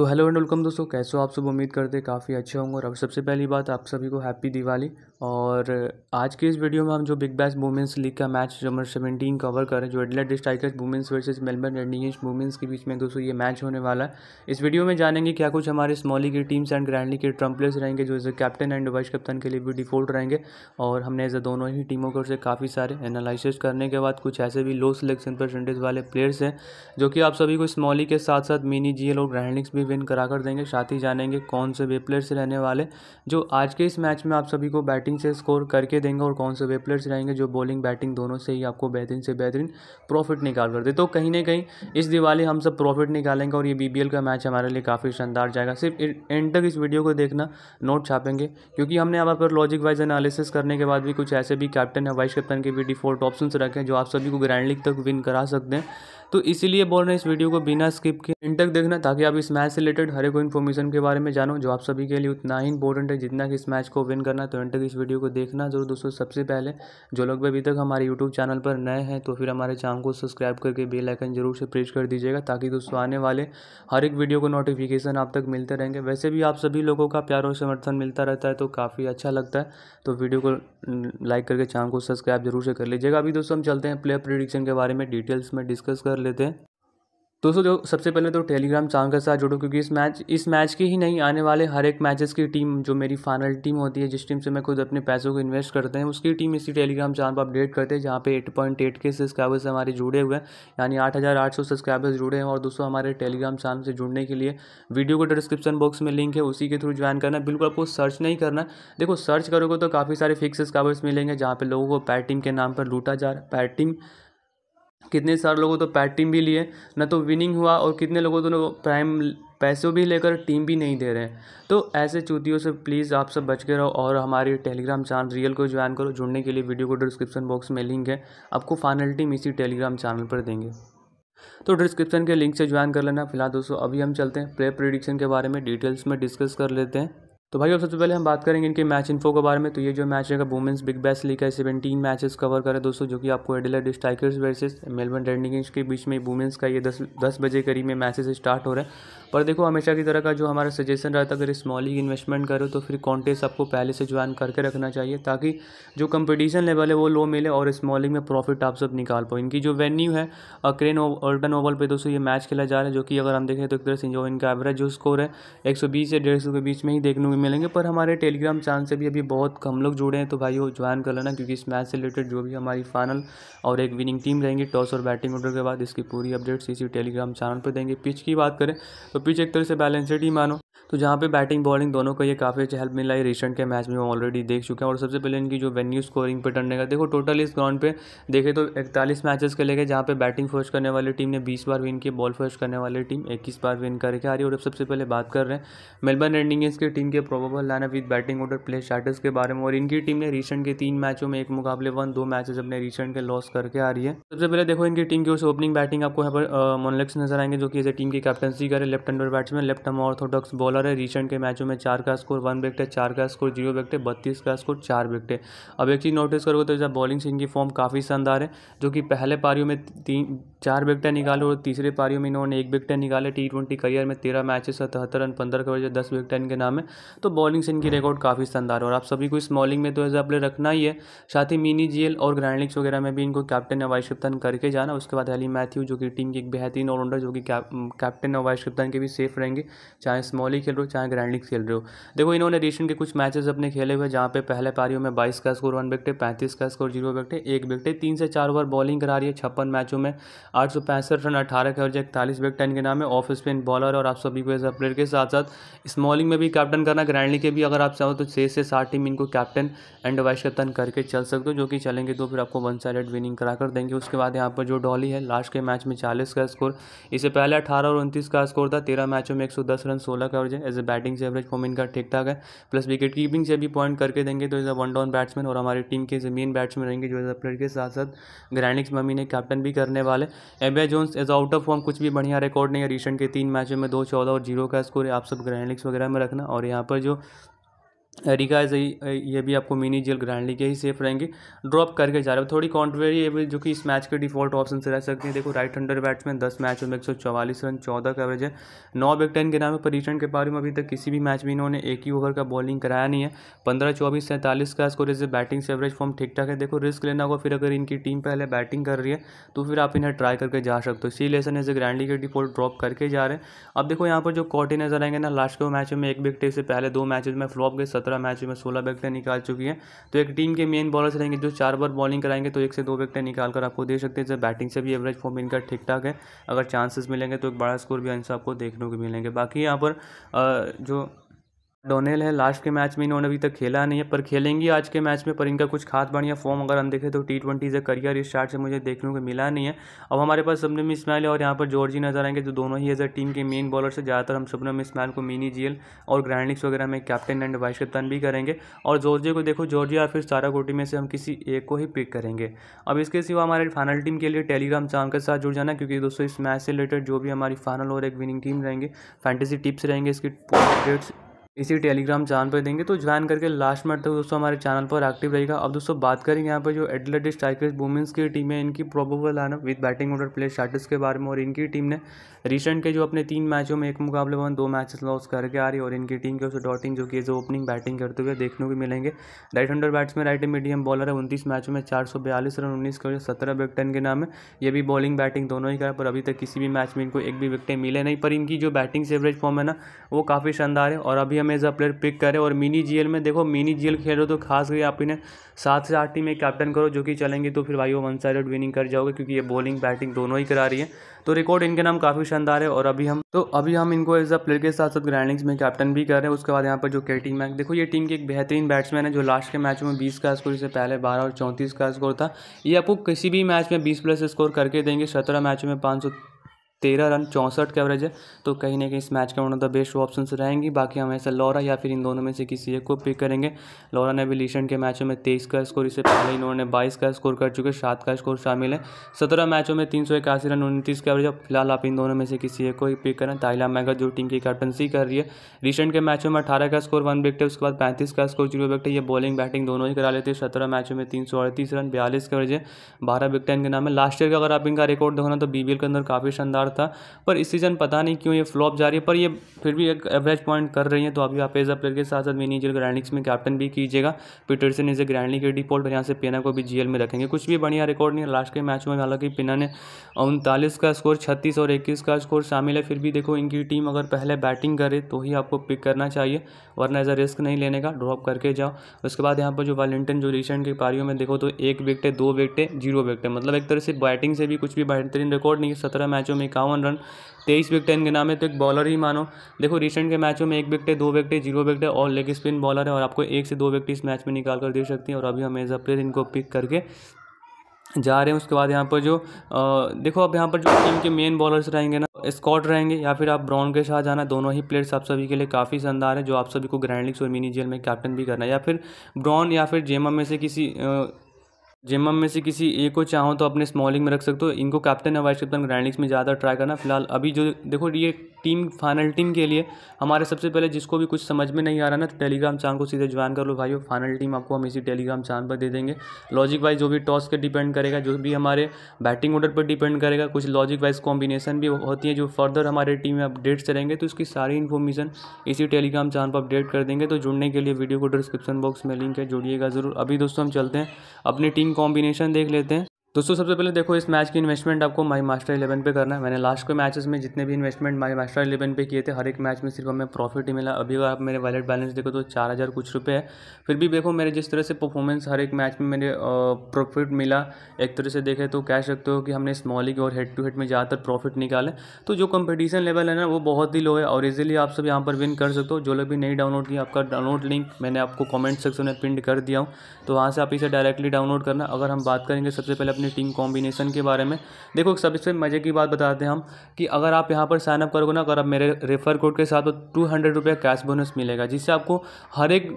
तो hello and welcome दोस्तों कैसे हो आप सब उम्मीद करते हैं काफ़ी अच्छे होंगे और अब सबसे पहली बात आप सभी को हैप्पी दिवाली और आज के इस वीडियो में हम जो बिग बैस वुमेंस लीग का मैच नंबर सेवेंटीन कवर कर रहे हैं जो Adelaide Strikers women's versus Melbourne रेडिंग वुमेंस के बीच में दोस्तों ये मैच होने वाला है इस वीडियो में जानेंगे क्या कुछ हमारे स्मॉली की टीम्स एंड ग्रैंडली के ट्रम रहेंगे जो as a captain and vice captain के लिए भी डिफॉल्ट रहेंगे और हमने एज ए दोनों ही टीमों को से काफ़ी सारे एनालिसिस करने के बाद कुछ ऐसे भी लो सिलेक्शन परसेंटेज वाले प्लेयर्स हैं जो कि आप सभी को स्मॉली के साथ साथ मिनी जी और ग्रैंड भी विन करा कर देंगे साथ ही जानेंगे कौन से वे प्लेयर्स रहने वाले जो आज के इस मैच में आप सभी को बैटिंग से स्कोर करके देंगे और कौन से वे प्लेयर्स रहेंगे जो बॉलिंग बैटिंग दोनों से ही आपको बेहतरीन से बेहतरीन प्रॉफिट निकाल कर दे तो कहीं ना कहीं इस दिवाली हम सब प्रॉफिट निकालेंगे और ये बी का मैच हमारे लिए काफ़ी शानदार जाएगा सिर्फ एंड तक इस वीडियो को देखना नोट छापेंगे क्योंकि हमने यहाँ पर लॉजिक वाइज एनालिसिस करने के बाद भी कुछ ऐसे भी कैप्टन है वाइस कैप्टन के भी डिफॉल्ट ऑप्शन रखे हैं जो आप सभी को ग्रैंड लीग तक विन करा सकते हैं तो इसीलिए बोल रहे हैं इस वीडियो को बिना स्किप के इन तक देखना ताकि आप इस मैच से रिलेटेड हर एक इन्फॉर्मेशन के बारे में जानो जो आप सभी के लिए उतना ही इंपॉर्टेंट है जितना कि इस मैच को विन करना तो इन तक इस वीडियो को देखना जरूर दोस्तों सबसे पहले जो लोग अभी तक हमारे यूट्यूब चैनल पर नए हैं तो फिर हमारे चैनल को सब्सक्राइब करके बेलाइकन जरूर से प्रेस कर दीजिएगा ताकि दोस्तों आने वाले हर एक वीडियो को नोटिफिकेशन आप तक मिलते रहेंगे वैसे भी आप सभी लोगों का प्यार और समर्थन मिलता रहता है तो काफ़ी अच्छा लगता है तो वीडियो को लाइक करके चैनल को सब्सक्राइब जरूर से कर लीजिएगा अभी दोस्तों हम चलते हैं प्लेयर प्रिडिक्शन के बारे में डिटेल्स में डिस्कस कर लेते हैं दोस्तों जो सबसे पहले तो टेलीग्राम चैनल के साथ जुड़ो क्योंकि इस मैच इस मैच के ही नहीं आने वाले हर एक मैचेस की टीम जो मेरी फाइनल टीम होती है जिस टीम से मैं खुद अपने पैसों को इन्वेस्ट करते हैं उसकी टीम इसी टेलीग्राम चैनल पर अपडेट करते हैं जहाँ पे 8.8 के सब्सक्राइबर्स हमारे जुड़े हुए हैं यानी आठ सब्सक्राइबर्स जुड़े हैं और दोस्तों हमारे टेलीग्राम चैनल से जुड़ने के लिए वीडियो को डिस्क्रिप्शन बॉक्स में लिंक है उसी के थ्रू ज्वाइन करना बिल्कुल आपको सर्च नहीं करना देखो सर्च करोगे तो काफ़ी सारे फिक्स सब्सक्राइबर्स मिलेंगे जहाँ पर लोगों को पैटिंग टीम के नाम पर लूटा जा रहा है पैटिंग टीम कितने सारे लोगों तो पैट टीम भी लिए ना तो विनिंग हुआ और कितने लोगों तो प्राइम पैसों भी लेकर टीम भी नहीं दे रहे हैं तो ऐसे चूतियों से प्लीज़ आप सब बच के रहो और हमारे टेलीग्राम चैनल रियल को ज्वाइन करो जुड़ने के लिए वीडियो को डिस्क्रिप्शन बॉक्स में लिंक है आपको फाइनल टीम इसी टेलीग्राम चैनल पर देंगे तो डिस्क्रिप्शन के लिंक से ज्वाइन कर लेना फिलहाल दोस्तों अभी हम चलते हैं प्ले प्रिडिक्शन के बारे में डिटेल्स में डिस्कस कर लेते हैं तो भाई अब सबसे पहले हम बात करेंगे इनके मैच इन्फो के बारे में तो ये जो मैच रहेगा वुमेंस बिग बैस लीग है सेवेंटीन मैचेस कवर करें दोस्तों जो कि आपको Adelaide Strikers versus Melbourne Renegades के बीच में वुमेंस का ये दस दस बजे करीब में मैचेस स्टार्ट हो रहे हैं पर देखो हमेशा की तरह का जो हमारा सजेशन रहता है अगर स्मॉल लीग इन्वेस्टमेंट करो तो फिर कॉन्टेस्ट आपको पहले से ज्वाइन करके रखना चाहिए ताकि जो कंपटीशन लेवल है वो लो मिले और स्मॉल लीग में प्रॉफिट आप सब निकाल पाओ इनकी जो वेन्यू है क्रेन ओल्टन ओवल पर दोस्तों ये मैच खेला जा रहा है जो कि अगर हम देखें तो एक तरह से जो इनका एवरेज जो स्कोर है एक से डेढ़ के बीच में ही देखने मिलेंगे पर हमारे टेलीग्राम चैनल से भी अभी बहुत कम लोग जुड़े हैं तो भाई वो ज्वाइन कर लेना क्योंकि इस मैच से रिलेटेड जो भी हमारी फाइनल और एक विनिंग टीम रहेंगी टॉस और बैटिंग ऑर्डर के बाद इसकी पूरी अपडेट्स इसी टेलीग्राम चैनल पर देंगे पिच की बात करें तो पिच एक तरह से बैलेंसेड ही मानो तो जहाँ पे बैटिंग बॉलिंग दोनों का ये काफ़ी अच्छी हेल्प मिला है रिसेंट के मैच में हम ऑलरेडी देख चुके हैं और सबसे पहले इनकी जो वेन्यू स्कोरिंग पे टर्न का देखो टोटल इस ग्राउंड पे देखें तो इकतालीस मैचेस के लेके जहाँ पे बैटिंग फर्स्ट करने वाली टीम ने बीस बार विन की बॉल फर्स्ट करने वाली टीम इक्कीस बार विन करके आ रही है और अब सबसे पहले बात कर रहे हैं मेलबर्न रेडिंग्स की टीम के probable line with batting order play starters के बारे में और इनकी टीम ने रिसेंट के तीन मैचों में एक मुकाबले वन दो मैचेज अपने रिसेंट के लॉस करके आ रही है सबसे पहले देखो इनकी टीम की उस ओपनिंग बैटिंग आपको यहाँ पर मोनलेक्स नजर आएंगे जो कि ए टीम की कैप्टनसी करें left hander batsman left arm orthodox bowler score है रिसेंट के मैचों में चार का स्कोर वन विकेट है चार का स्कोर जीरो विकेट है बत्तीस का स्कोर चार विकेट है अब एक चीज़ नोटिस करोगे तो जब बॉलिंग से इनकी फॉर्म काफ़ी शानदार है जो कि पहले पारियों में तीन चार विकेटें निकाले और तीसरे पारियों में इन्होंने एक विकेटें निकाले टी ट्वेंटी करियर में तेरह मैचेस सतहत्तर रन पंद्रह कवर दस विकेट इनके नाम है तो बॉलिंग से इनकी रिकॉर्ड काफ़ी शानदार है और आप सभी को इस बॉलिंग में तो ऐसा अपने रखना ही है साथ ही मिनी जी और ग्रैंड लीग्स वगैरह में भी इनको कैप्टन वाइस कप्तान करके जाना उसके बाद एली मैथ्यू जो कि टीम की एक बेहतरीन ऑलराउंडर जो कि कैप्टन वाइस कप्तान के भी सेफ रहेंगे चाहे स्मॉलिक खेल रहे हो चाहे ग्रैंड लीग खेल रहे हो देखो इन्होंने रिसेंट के कुछ मैचेस अपने खेले हुए जहाँ पे पहले पारियों में बाईस का स्कोर वन विकटे पैंतीस का स्कोर जीरो विकटे एक विकटे तीन से चार ओवर बॉलिंग करा रही है छप्पन मैचों में आठ रन अठारह के और इकतालीस विकट के नाम है ऑफ स्पिन बॉलर और आप सभी को प्लेयर के साथ साथ स्मॉलिंग में भी कैप्टन करना ग्रैंड लीग के भी अगर आप चाहो तो छः से सात टीम इनको कैप्टन एंड वाइस कैप्टन करके चल सकते हो जो कि चलेंगे तो फिर आपको वन साइड विनिंग करा कर देंगे उसके बाद यहाँ पर जो डॉली है लास्ट के मैच में चालीस का स्कोर इससे पहले अठारह और उनतीस का स्कोर था तेरह मैचों में एक सौ दस रन सोलह का एवरेज है एज ए बैटिंग से एवरेज फॉर्म इनका ठीक ठाक है प्लस विकेट कीपिंग से भी पॉइंट करके देंगे तो as a one down batsman और हमारी टीम के मेन बैट्समैन रहेंगे जो एज अ प्लेयर के साथ साथ ग्रैंडिक्स मम्मी ने कैप्टन भी करने वाले Abby Jones as out of form कुछ भी बढ़िया रिकॉर्ड नहीं है रिसेंट के तीन मैचों में दो चौदह और जीरो का स्कोर आप सब ग्रैंडिक्स वगैरह में रखना और यहाँ पर जो रिगाइज ये भी आपको मिनी जेल ग्रांडली के ही सेफ रहेंगे ड्रॉप करके जा रहे हो थोड़ी कॉन्ट्रेरी है जो कि इस मैच के डिफॉल्ट ऑप्शन से रह सकती है देखो राइट हंडर बैट्समैन दस मैचों में एक सौ चौवालीस रन चौदह का एवरेज है नौ बिग टेन के नाम है पर रिटर्न के बारे में अभी तक किसी भी मैच में इन्होंने एक ही ओवर का बॉलिंग कराया नहीं है पंद्रह चौबीस सैंतालीस का स्कोर इसे बैटिंग से एवरेज फॉर्म ठीक ठाक है देखो रिस्क लेना होगा फिर अगर इनकी टीम पहले बैटिंग कर रही है तो फिर आप इन्हें ट्राई करके जा सकते हो इसी लेसन एज ए के डिफॉल्ट ड्रॉप करके जा रहे हैं अब देखो यहाँ पर जो कॉटी नजर आएंगे ना लास्ट के मैचों में एक बिग से पहले दो मैचेज में फ्लॉप गए सत्रह सत्रह मैच में सोलह विकटें निकाल चुकी हैं तो एक टीम के मेन बॉलर्स रहेंगे जो चार बार बॉलिंग कराएंगे तो एक से दो विकटें निकाल कर आपको दे सकते हैं जब बैटिंग से भी एवरेज फॉर्म इनका ठीक ठाक है अगर चांसेस मिलेंगे तो एक बड़ा स्कोर भी अंश आपको देखने को मिलेंगे बाकी यहाँ पर जो डोनेल है लास्ट के मैच में इन्होंने अभी तक खेला नहीं है पर खेलेंगी आज के मैच में पर इनका कुछ खास बढ़िया फॉर्म अगर हम देखें तो टी ट्वेंटी से करियर स्टार्ट से मुझे देखने को मिला नहीं है अब हमारे पास सबनम है और यहाँ पर जॉर्जी नजर आएंगे जो दोनों ही एज अ टीम के मेन बॉलर से ज़्यादातर हम सबनम इसमाइल को मिनी जियल और ग्रैंडिक्स वगैरह में कैप्टन एंड वाइस कैप्टन भी करेंगे और जॉर्जी को देखो जॉर्जिया फिर सारा कोटी में से हम किसी एक को ही पिक करेंगे अब इसके सिवा हमारे फाइनल टीम के लिए टेलीग्राम चाम के साथ जुड़ जाना क्योंकि दोस्तों इस मैच से रिलेटेड जो भी हमारी फाइनल और एक विनिंग टीम रहेंगे फैंटेसी टिप्स रहेंगे इसकी अपडेट्स इसी टेलीग्राम चैनल पर देंगे तो ज्वाइन करके लास्ट मिनट तक दोस्तों हमारे चैनल पर एक्टिव रहेगा अब दोस्तों बात करेंगे यहाँ पर जो एडलेटिक स्ट्राइकर्स वुमेंस की टीम है इनकी probable lineup with batting order plays starters के बारे में और इनकी टीम ने रिसेंट के जो अपने तीन मैचों में एक मुकाबले वन दो मैच लॉस करके आ रही है और इनकी टीम के उसे डॉटिंग जो कि जो ओपनिंग बैटिंग करते हुए देखने को मिलेंगे right bats batsman right medium bowler है उनतीस मैचों में चार रन उन्नीस के सत्रह विकटन के नाम है ये भी बॉलिंग बैटिंग दोनों ही करा पर अभी तक किसी भी मैच में इनको एक भी विकटें मिले नहीं पर इनकी जो बैटिंग से एवरेज फॉर्म है ना वो काफ़ी शानदार है और अभी हमें में एज अ प्लेयर पिक करें और मिनी जीएल में देखो मिनी जीएल खेल रहे हो तो खास करके आप इन्हें सात से आठ टीम में कैप्टन करो जो कि चलेंगे तो फिर भाई वो वन साइड विनिंग कर जाओगे क्योंकि ये बॉलिंग बैटिंग दोनों ही करा रही है तो रिकॉर्ड इनके नाम काफ़ी शानदार है और अभी हम तो अभी हम इनको एज अ प्लेयर के साथ साथ ग्रैंडिंग्स में कैप्टन भी कर रहे हैं उसके बाद यहाँ पर जो के टी मैक देखो ये टीम के एक बेहतरीन बैट्समैन है जो लास्ट के मैच में बीस का स्कोर से पहले बारह और चौंतीस का स्कोर था ये आपको किसी भी मैच में बीस प्लस स्कोर करके देंगे सत्रह मैचों में पाँच तेरह रन चौंसठ का एवरेज है तो कहीं ना कहीं इस मैच का one of the best option रहेंगी बाकी हमेशा लॉरा या फिर इन दोनों में से किसी एक को पिक करेंगे लॉरा ने भी लीशन के मैचों में तेईस का स्कोर इससे पहले इन्होंने बाईस का स्कोर कर चुके सात का स्कोर शामिल है सत्रह मैचों में तीन सौ इक्यासी रन उनतीस का एवरेज फिलहाल आप इन दोनों में से किसी एक को ही पिक करें ताइला मैगर जो टीम की कैप्टनसी कर रही है रिसेंट के मैचों में अठारह का स्कोर वन विकेट है उसके बाद पैंतीस का स्कोर जीरो विकेट है ये बॉलिंग बैटिंग दोनों ही करा लेते हैं सत्रह मैचों में तीन सौ अड़तीस रन बयालीस का एवरेज है बारह विकेट इनके नाम है लास्ट ईयर का अगर आप इनका रिकॉर्ड देखो ना तो बीबीएल के अंदर काफ़ी शानदार शानदार था पर इस सीज़न पता नहीं क्यों ये फ्लॉप जा रही है पर ये फिर भी एक एवरेज पॉइंट कर रही है तो अभी आप एज अ प्लेयर के साथ साथ मिनीजल ग्रैंडिक्स में कैप्टन भी कीजिएगा पीटरसन इज ए ग्रैंडली के डिफॉल्ट यहाँ से पिना को भी जी में रखेंगे कुछ भी बढ़िया रिकॉर्ड नहीं है लास्ट के मैच में हालांकि पिना ने उनतालीस का स्कोर छत्तीस और इक्कीस का स्कोर शामिल है फिर भी देखो इनकी टीम अगर पहले बैटिंग करे तो ही आपको पिक करना चाहिए वरना एज अ रिस्क नहीं लेने का ड्रॉप करके जाओ उसके बाद यहाँ पर जो वालिंटन जो रिसेंट की पारियों में देखो तो एक विकटे दो विकटे जीरो विकटे मतलब एक तरह से बैटिंग से भी कुछ भी बेहतरीन रिकॉर्ड नहीं है सत्रह मैचों में इक्यावन रन तेईस विकटें इनके नाम है तो एक बॉलर ही मानो देखो रिसेंट के मैचों में एक विकटे दो विकटे जीरो विकटे और लेग स्पिन बॉलर है और आपको एक से दो विकटे इस मैच में निकाल कर दे सकती हैं और अभी हम एज अ प्लेयर इनको पिक करके जा रहे हैं उसके बाद यहाँ पर जो आ, देखो अब यहाँ पर जो टीम के मेन बॉलर्स रहेंगे ना स्कॉट रहेंगे या फिर आप ब्राउन के साथ जाना दोनों ही प्लेयर्स आप सभी के लिए काफ़ी शानदार है जो आप सभी को ग्रैंड लीग्स और मिनी जेल में कैप्टन भी करना है या फिर ब्राउन या फिर जेमा में से किसी आ, जिम में से किसी एक को चाहो तो अपने स्मॉलिंग में रख सकते हो इनको कैप्टन या वाइस कैप्टन ग्रैंडिक्स में ज़्यादा ट्राई करना फिलहाल अभी जो देखो ये टीम फाइनल टीम के लिए हमारे सबसे पहले जिसको भी कुछ समझ में नहीं आ रहा ना तो टेलीग्राम चैनल को सीधे ज्वाइन कर लो भाई फाइनल टीम आपको हम इसी टेलीग्राम चैनल पर दे देंगे लॉजिक वाइज जो भी टॉस के डिपेंड करेगा जो भी हमारे बैटिंग ऑर्डर पर डिपेंड करेगा कुछ लॉजिक वाइज कॉम्बिनेशन भी होती है जो फर्दर हमारे टीम में अपडेट्स रहेंगे तो उसकी सारी इन्फॉर्मेशन इसी टेलीग्राम चैनल पर अपडेट कर देंगे तो जुड़ने के लिए वीडियो को डिस्क्रिप्शन बॉक्स में लिंक है जुड़िएगा ज़रूर अभी दोस्तों हम चलते हैं अपनी टीम कॉम्बिनेशन देख लेते हैं दोस्तों सबसे पहले देखो इस मैच की इन्वेस्टमेंट आपको माई मास्टर इलेवन पे करना है मैंने लास्ट के मैचेस में जितने भी इन्वेस्टमेंट माई मास्टर इलेवन पे किए थे हर एक मैच में सिर्फ हमें प्रॉफिट ही मिला अभी अगर आप मेरे वैलेट बैलेंस देखो तो चार हज़ार कुछ रुपये है फिर भी देखो मेरे जिस तरह से परफॉर्मेंस हर एक मैच में मेरे प्रॉफिट मिला एक तरह से देखें तो कह सकते हो कि हमने स्मॉलिंग और हेड टू हेड में ज़्यादातर प्रॉफिट निकाले तो जो कंपटीशन लेवल है ना वो बहुत ही लो है और इजिली आप सब यहाँ पर विन कर सकते हो जो लोग भी नहीं डाउनलोड किया आपका डाउनलोड लिंक मैंने आपको कॉमेंट सेक्शन में पिंड कर दिया हूँ तो वहाँ से आप इसे डायरेक्टली डाउनलोड करना अगर हम बात करेंगे सबसे पहले अपनी टीम कॉम्बिनेशन के बारे में देखो सबसे मज़े की बात बताते हैं हम कि अगर आप यहाँ पर साइनअप करोगे ना अगर आप मेरे रेफर कोड के साथ तो टू हंड्रेड रुपये कैश बोनस मिलेगा जिससे आपको हर एक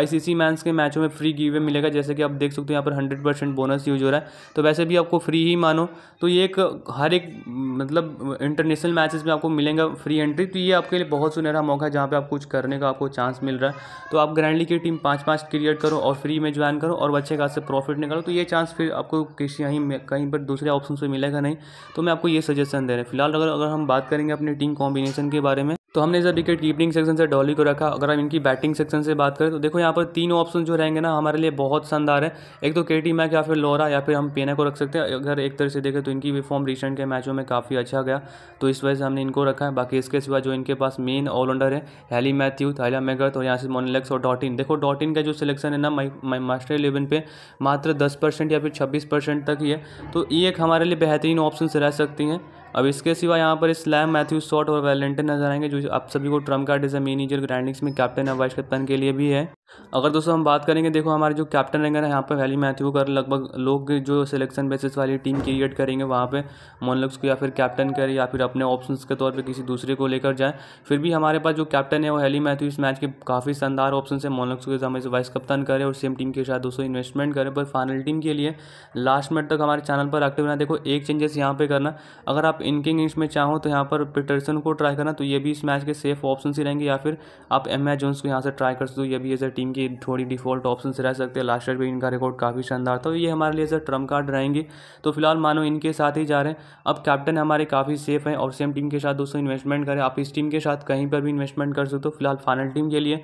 आईसीसी मैच के मैचों में फ्री गिवे मिलेगा जैसे कि आप देख सकते हो यहाँ पर हंड्रेड परसेंट बोनस यूज हो रहा है तो वैसे भी आपको फ्री ही मानो तो ये एक हर एक मतलब इंटरनेशनल मैचेस में आपको मिलेंगे फ्री एंट्री तो ये आपके लिए बहुत सुनहरा मौका है जहाँ पर आप कुछ करने का आपको चांस मिल रहा है तो आप ग्रैंडली की टीम पाँच पाँच क्रिएट करो और फ्री में ज्वाइन करो और अच्छे से प्रॉफिट निकालो तो ये चांस फिर आपको किसी कहीं कहीं पर दूसरे ऑप्शन से मिलेगा नहीं तो मैं आपको ये सजेशन दे रहा हूँ फिलहाल अगर अगर हम बात करेंगे अपनी टीम कॉम्बिनेशन के बारे में तो हमने इस विकेट कीपिंग सेक्शन से डॉली को रखा अगर हम इनकी बैटिंग सेक्शन से बात करें तो देखो यहाँ पर तीन ऑप्शन जो रहेंगे ना हमारे लिए बहुत शानदार है एक तो के टी मैक या फिर लोरा या फिर हम पेना को रख सकते हैं अगर एक तरह से देखें तो इनकी भी फॉर्म रिसेंट के मैचों में काफ़ी अच्छा गया तो इस वजह से हमने इनको रखा है बाकी इसके सिवा जो इनके पास मेन ऑलराउंडर है हैली मैथ्यू थाइला मेगर्थ और यहाँ से मोनलेक्स और डॉटिन देखो डॉटिन का जो सिलेक्शन है ना मास्टर इलेवन पे मात्र दस परसेंट या फिर छब्बीस परसेंट तक ही है तो ये एक हमारे लिए बेहतरीन ऑप्शन रह सकती हैं अब इसके सिवा यहाँ पर स्लैम मैथ्यू शॉट और वैलेंटन नजर आएंगे जो आप सभी को ट्रम्प कार्ड इज अ मीनीजर ग्रैंडिंग्स में कैप्टन अवैश वाइस कैप्टन के लिए भी है अगर दोस्तों हम बात करेंगे देखो हमारे जो कैप्टन रहेंगे यहाँ पर वैली मैथ्यू कर लगभग लोग जो सिलेक्शन बेसिस वाली टीम क्रिएट करेंगे वहाँ पे मोनलक्स को या फिर कैप्टन करें या फिर अपने ऑप्शन के तौर पे किसी दूसरे को लेकर जाए फिर भी हमारे पास जो कैप्टन है वो हैली मैथ्यू इस मैच के काफ़ी शानदार ऑप्शन है मोनलक्स को हमें वाइस कप्तान करें और सेम टीम के साथ दोस्तों इन्वेस्टमेंट करें पर फाइनल टीम के लिए लास्ट मिनट तक हमारे चैनल पर एक्टिव रहना देखो एक चेंजेस यहाँ पर करना अगर आप इनकिंग इंग्स में चाहो तो यहाँ पर पिटर्सन को ट्राई करना तो ये भी इस मैच के सेफ ऑप्शन ही रहेंगे या फिर आप एम ए जोन्स को यहाँ से ट्राई कर सकते हो ये भी एज ए टीम टीम की थोड़ी डिफॉल्ट ऑप्शन रह सकते हैं लास्ट ईयर भी इनका रिकॉर्ड काफ़ी शानदार था तो ये हमारे लिए सर ट्रम कार्ड रहेंगे तो फिलहाल मानो इनके साथ ही जा रहे हैं अब कैप्टन हमारे काफ़ी सेफ हैं और सेम टीम के साथ दोस्तों इन्वेस्टमेंट करें आप इस टीम के साथ कहीं पर भी इन्वेस्टमेंट कर सकते हो फिलहाल फाइनल टीम के लिए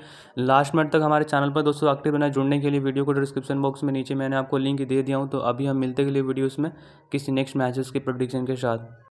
लास्ट मिनट तक हमारे चैनल पर दोस्तों एक्टिव बना जुड़ने के लिए वीडियो को डिस्क्रिप्शन बॉक्स में नीचे मैंने आपको लिंक दे दिया हूँ तो अभी हम मिलते के लिए वीडियोज़ में किसी नेक्स्ट मैचेस के प्रोडिक्शन के साथ